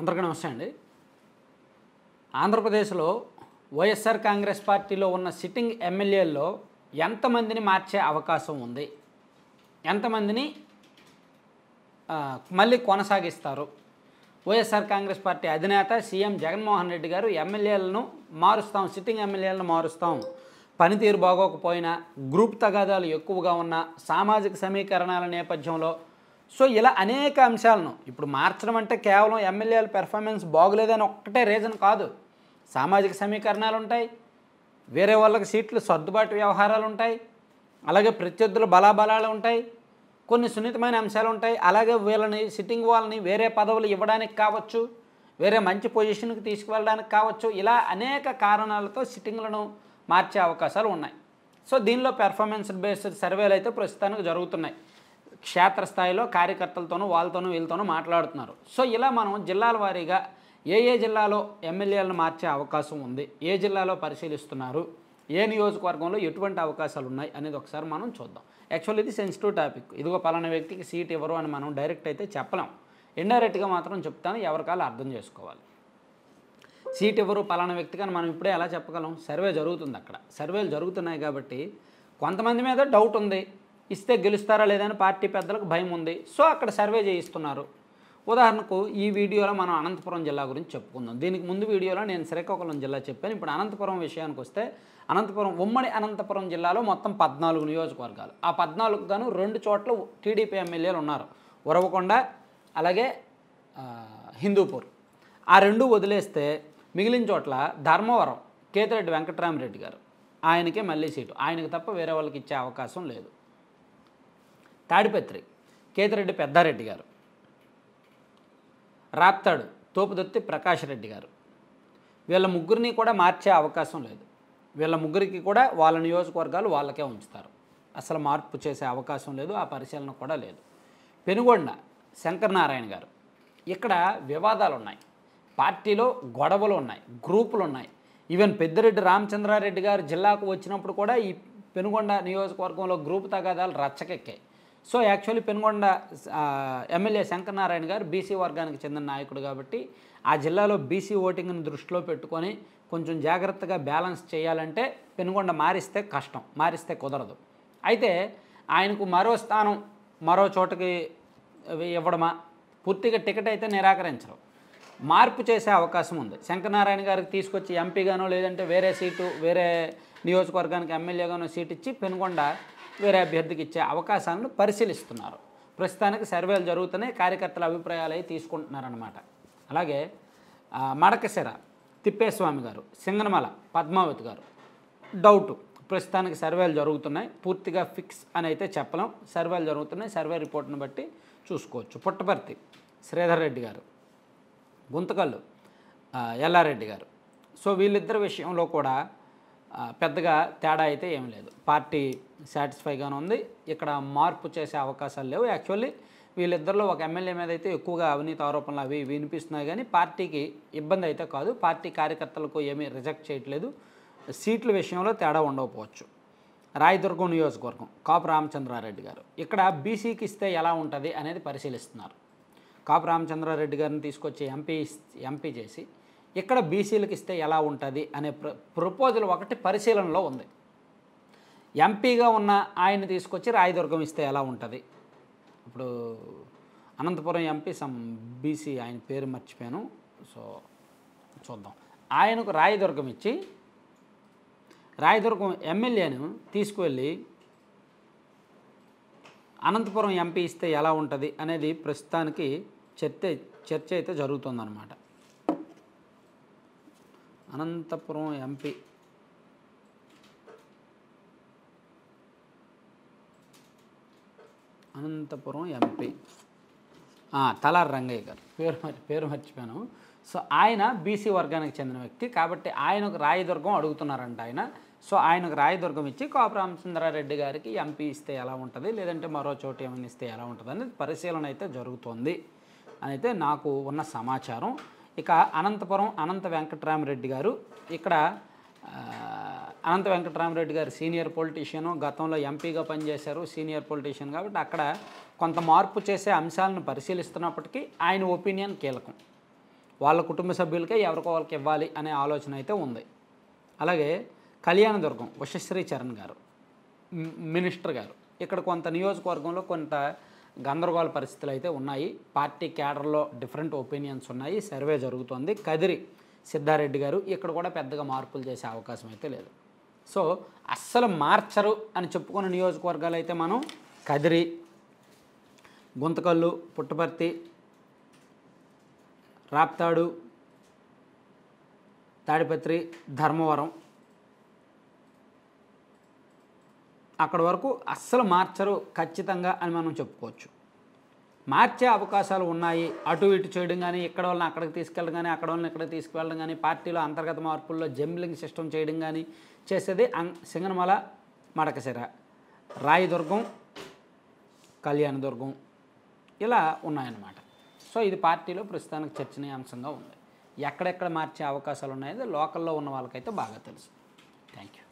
అందరికీ నమస్తే అండి ఆంధ్రప్రదేశ్లో వైఎస్ఆర్ కాంగ్రెస్ పార్టీలో ఉన్న సిట్టింగ్ ఎమ్మెల్యేల్లో ఎంతమందిని మార్చే అవకాశం ఉంది ఎంతమందిని మళ్ళీ కొనసాగిస్తారు వైఎస్ఆర్ కాంగ్రెస్ పార్టీ అధినేత సీఎం జగన్మోహన్ రెడ్డి గారు ఎమ్మెల్యేలను మారుస్తాం సిట్టింగ్ ఎమ్మెల్యేలను మారుస్తాం పనితీరు బాగోకపోయినా గ్రూప్ తగాదాలు ఎక్కువగా ఉన్న సామాజిక సమీకరణాల నేపథ్యంలో సో ఇలా అనేక అంశాలను ఇప్పుడు మార్చడం అంటే కేవలం ఎమ్మెల్యేల పెర్ఫార్మెన్స్ బాగోలేదని ఒక్కటే రీజన్ కాదు సామాజిక సమీకరణాలు ఉంటాయి వేరే వాళ్ళకి సీట్లు సర్దుబాటు వ్యవహారాలు ఉంటాయి అలాగే ప్రత్యర్థుల బలాబలాలు ఉంటాయి కొన్ని సున్నితమైన అంశాలు ఉంటాయి అలాగే వీళ్ళని సిట్టింగ్ వాళ్ళని వేరే పదవులు ఇవ్వడానికి కావచ్చు వేరే మంచి పొజిషన్కి తీసుకువెళ్ళడానికి కావచ్చు ఇలా అనేక కారణాలతో సిట్టింగ్లను మార్చే అవకాశాలు ఉన్నాయి సో దీనిలో పెర్ఫార్మెన్స్ బేస్డ్ సర్వేలు అయితే ప్రస్తుతానికి జరుగుతున్నాయి క్షేత్రస్థాయిలో కార్యకర్తలతోనూ వాళ్ళతోనూ వీళ్ళతోనూ మాట్లాడుతున్నారు సో ఇలా మనం జిల్లాల వారీగా ఏ ఏ జిల్లాలో ఎమ్మెల్యేలను మార్చే అవకాశం ఉంది ఏ జిల్లాలో పరిశీలిస్తున్నారు ఏ నియోజకవర్గంలో ఎటువంటి అవకాశాలు ఉన్నాయి అనేది ఒకసారి మనం చూద్దాం యాక్చువల్లీ ఇది సెన్సిటివ్ టాపిక్ ఇదిగో పలానా వ్యక్తికి సీట్ ఇవ్వరు అని మనం డైరెక్ట్ అయితే చెప్పలేం ఇండైరెక్ట్గా మాత్రం చెప్తాను ఎవరికాలు అర్థం చేసుకోవాలి సీట్ ఇవ్వరు పలానా వ్యక్తికి అని మనం ఇప్పుడే ఎలా చెప్పగలం సర్వే జరుగుతుంది అక్కడ సర్వేలు జరుగుతున్నాయి కాబట్టి కొంతమంది మీద డౌట్ ఉంది ఇస్తే గెలుస్తారా లేదని పార్టీ పెద్దలకు భయం ఉంది సో అక్కడ సర్వే చేయిస్తున్నారు ఉదాహరణకు ఈ వీడియోలో మనం అనంతపురం జిల్లా గురించి చెప్పుకుందాం దీనికి ముందు వీడియోలో నేను శ్రీకాకుళం జిల్లా చెప్పాను ఇప్పుడు అనంతపురం విషయానికి వస్తే అనంతపురం ఉమ్మడి అనంతపురం జిల్లాలో మొత్తం పద్నాలుగు నియోజకవర్గాలు ఆ పద్నాలుగు గాను రెండు చోట్ల టీడీపీ ఎమ్మెల్యేలు ఉన్నారు ఉరవకొండ అలాగే హిందూపూర్ ఆ రెండు వదిలేస్తే మిగిలిన చోట్ల ధర్మవరం కేతిరెడ్డి వెంకటరామరెడ్డి గారు ఆయనకే మళ్ళీ సీటు ఆయనకు తప్ప వేరే వాళ్ళకి ఇచ్చే అవకాశం లేదు తాడిపత్రి కేతిరెడ్డి పెద్దారెడ్డి గారు రాప్తాడు తోపుదొత్తి ప్రకాష్ రెడ్డి గారు వీళ్ళ ముగ్గురిని కూడా మార్చే అవకాశం లేదు వీళ్ళ ముగ్గురికి కూడా వాళ్ళ నియోజకవర్గాలు వాళ్ళకే ఉంచుతారు అసలు మార్పు చేసే అవకాశం లేదు ఆ పరిశీలన కూడా లేదు పెనుగొండ శంకరనారాయణ గారు ఇక్కడ వివాదాలు ఉన్నాయి పార్టీలో గొడవలు ఉన్నాయి గ్రూపులు ఉన్నాయి ఈవెన్ పెద్దిరెడ్డి రామచంద్రారెడ్డి గారు జిల్లాకు వచ్చినప్పుడు కూడా ఈ పెనుగొండ నియోజకవర్గంలో గ్రూప్ తగాదాలు రచ్చకెక్కాయి so actually Penukonda MLA Shankaranarayana గారు బీసీ వర్గానికి చెందిన నాయకుడు కాబట్టి ఆ జిల్లాలో బీసీ ఓటింగ్ని దృష్టిలో పెట్టుకొని కొంచెం జాగ్రత్తగా బ్యాలెన్స్ చేయాలంటే పెనుగొండ మారిస్తే కష్టం మారిస్తే కుదరదు అయితే ఆయనకు మరో స్థానం మరో చోటకి ఇవ్వడమా పూర్తిగా టికెట్ అయితే నిరాకరించరు మార్పు చేసే అవకాశం ఉంది శంకరనారాయణ గారికి తీసుకొచ్చి ఎంపీగానో లేదంటే వేరే సీటు వేరే నియోజకవర్గానికి ఎమ్మెల్యేగానో సీట్ ఇచ్చి పెనుగొండ వేరే అభ్యర్థికి ఇచ్చే అవకాశాలను పరిశీలిస్తున్నారు ప్రస్తుతానికి సర్వేలు జరుగుతున్నాయి కార్యకర్తల అభిప్రాయాలు అవి తీసుకుంటున్నారనమాట అలాగే మడకశిర తిప్పేస్వామి గారు సింగనమల పద్మావతి గారు డౌటు ప్రస్తుతానికి సర్వేలు జరుగుతున్నాయి పూర్తిగా ఫిక్స్ అని అయితే చెప్పలేం సర్వేలు జరుగుతున్నాయి సర్వే రిపోర్ట్ను బట్టి చూసుకోవచ్చు పుట్టపర్తి శ్రీధర్ రెడ్డి గారు గుంతకల్లు ఎల్లారెడ్డి గారు సో వీళ్ళిద్దరి విషయంలో కూడా పెద్దగా తేడా అయితే ఏం లేదు పార్టీ సాటిస్ఫైగానే ఉంది ఇక్కడ మార్పు చేసే అవకాశాలు లేవు యాక్చువల్లీ వీళ్ళిద్దరిలో ఒక ఎమ్మెల్యే మీద అయితే ఎక్కువగా అవినీతి ఆరోపణలు అవి వినిపిస్తున్నాయి కానీ పార్టీకి ఇబ్బంది అయితే కాదు పార్టీ కార్యకర్తలకు ఏమీ రిజెక్ట్ చేయట్లేదు సీట్ల విషయంలో తేడా ఉండకపోవచ్చు రాయదుర్గం నియోజకవర్గం కాపు రామచంద్రారెడ్డి గారు ఇక్కడ బీసీకి ఇస్తే ఎలా ఉంటుంది అనేది పరిశీలిస్తున్నారు కాపు రామచంద్రారెడ్డి గారిని తీసుకొచ్చి ఎంపీ ఎంపీ చేసి ఇక్కడ బీసీలకు ఇస్తే ఎలా ఉంటుంది అనే ప్ర ప్రపోజల్ ఒకటి పరిశీలనలో ఉంది ఎంపీగా ఉన్న ఆయన తీసుకొచ్చి రాయదుర్గం ఇస్తే ఎలా ఉంటుంది ఇప్పుడు అనంతపురం ఎంపీ సమ్ బీసీ ఆయన పేరు మర్చిపోయాను సో చూద్దాం ఆయనకు రాయదుర్గం ఇచ్చి రాయదుర్గం ఎమ్మెల్యేను తీసుకువెళ్ళి అనంతపురం ఎంపీ ఇస్తే ఎలా ఉంటుంది అనేది ప్రస్తుతానికి చర్చ చర్చ అయితే జరుగుతుందన్నమాట అనంతపురం ఎంపీ అనంతపురం ఎంపీ తలార్ రంగయ్య గారు పేరు మర్చి పేరు మర్చిపోయాను సో ఆయన బీసీ వర్గానికి చెందిన వ్యక్తి కాబట్టి ఆయనకు రాయదుర్గం అడుగుతున్నారంట ఆయన సో ఆయనకు రాయదుర్గం ఇచ్చి కోపరామచంద్రారెడ్డి గారికి ఎంపీ ఇస్తే ఎలా ఉంటుంది లేదంటే మరో చోటు ఏమైనా ఇస్తే ఎలా ఉంటుంది అనేది పరిశీలన అయితే జరుగుతుంది అని అయితే నాకు ఉన్న సమాచారం ఇక అనంతపురం అనంత వెంకటరామరెడ్డి గారు ఇక్కడ అనంత వెంకటరామరెడ్డి గారు సీనియర్ పొలిటీషియను గతంలో ఎంపీగా పనిచేశారు సీనియర్ పొలిటీషియన్ కాబట్టి అక్కడ కొంత మార్పు చేసే అంశాలను పరిశీలిస్తున్నప్పటికీ ఆయన ఒపీనియన్ కీలకం వాళ్ళ కుటుంబ సభ్యులకే ఎవరికో వాళ్ళకి ఇవ్వాలి అనే ఆలోచన అయితే ఉంది అలాగే కళ్యాణదుర్గం ఉషశ్రీ చరణ్ గారు మినిస్టర్ గారు ఇక్కడ కొంత నియోజకవర్గంలో కొంత గందరగోళ పరిస్థితులు అయితే ఉన్నాయి పార్టీ క్యాడర్లో డిఫరెంట్ ఒపీనియన్స్ ఉన్నాయి సర్వే జరుగుతోంది కదిరి సిద్ధారెడ్డి గారు ఇక్కడ కూడా పెద్దగా మార్పులు చేసే అవకాశం అయితే లేదు సో అస్సలు మార్చరు అని చెప్పుకున్న నియోజకవర్గాలు అయితే మనం కదిరి గుంతకల్లు పుట్టపర్తి రాప్తాడు తాడిపత్రి ధర్మవరం అక్కడ వరకు అస్సలు మార్చరు ఖచ్చితంగా అని మనం చెప్పుకోవచ్చు మార్చే అవకాశాలు ఉన్నాయి అటు ఇటు చేయడం కానీ ఇక్కడ వలన అక్కడికి తీసుకెళ్ళడం కానీ అక్కడ వాళ్ళని ఇక్కడికి తీసుకువెళ్ళడం కానీ పార్టీలో అంతర్గత మార్పుల్లో జంబ్లింగ్ సిస్టమ్ చేయడం కానీ చేసేది సింగనమల మడకశిర రాయదుర్గం కళ్యాణదుర్గం ఇలా ఉన్నాయన్నమాట సో ఇది పార్టీలో ప్రస్తుతానికి చర్చనీయాంశంగా ఉంది ఎక్కడెక్కడ మార్చే అవకాశాలు ఉన్నాయో లోకల్లో ఉన్న వాళ్ళకైతే బాగా తెలుసు థ్యాంక్ యూ